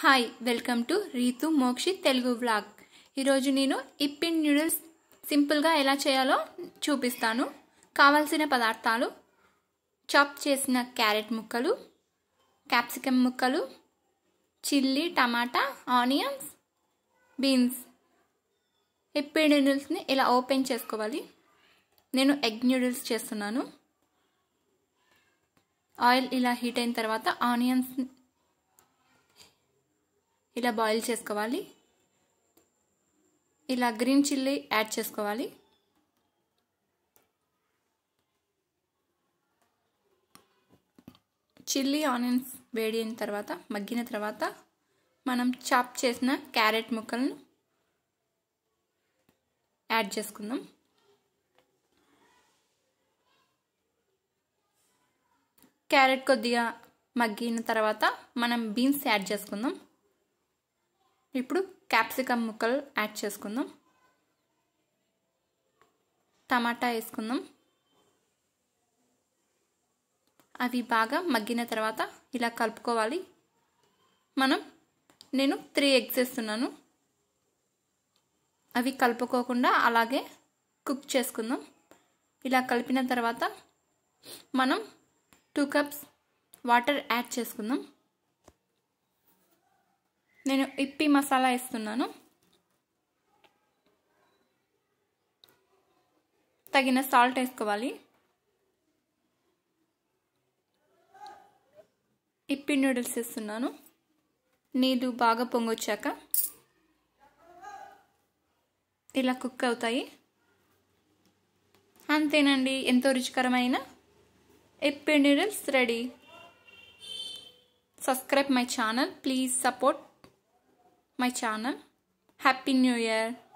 Hi welcome to Ritu Mokshi Telugu vlog ఈరోజు నేను ఇప్పిన్ noodles సింపుల్గా ఎలా చేయాలో చూపిస్తాను కావాల్సిన పదార్థాలు చాప్ చేసిన క్యారెట్ ముక్కలు క్యాప్సికమ్ ముక్కలు చిల్లీ టమాటా ఆనియన్స్ బీన్స్ ఇప్పిన్ నూడిల్స్ని ఇలా ఓపెన్ చేసుకోవాలి నేను ఎగ్ నూడిల్స్ చేస్తున్నాను ఆయిల్ ఇలా హీట్ అయిన తర్వాత ఆనియన్స్ ఇలా బాయిల్ చేసుకోవాలి ఇలా గ్రీన్ చిల్లీ యాడ్ చేసుకోవాలి చిల్లీ ఆనియన్స్ వేడి అయిన తర్వాత మగ్గిన తర్వాత మనం చాప్ చేసిన క్యారెట్ ముక్కలను యాడ్ చేసుకుందాం క్యారెట్ కొద్దిగా మగ్గిన తర్వాత మనం బీన్స్ యాడ్ చేసుకుందాం ఇప్పుడు క్యాప్సికమ్ ముక్కలు యాడ్ చేసుకుందాం టమాటా వేసుకుందాం అవి బాగా మగ్గిన తర్వాత ఇలా కలుపుకోవాలి మనం నేను త్రీ ఎగ్స్ వేస్తున్నాను అవి కలుపుకోకుండా అలాగే కుక్ చేసుకుందాం ఇలా కలిపిన తర్వాత మనం టూ కప్స్ వాటర్ యాడ్ చేసుకుందాం నేను ఇప్పి మసాలా వేస్తున్నాను తగిన సాల్ట్ వేసుకోవాలి ఇప్పి నూడిల్స్ వేస్తున్నాను నీళ్ళు బాగా పొంగొచ్చాక ఇలా కుక్ అవుతాయి అంతేనండి ఎంతో రుచికరమైన ఇప్పి noodles ready subscribe my channel please support my channel. Happy New Year!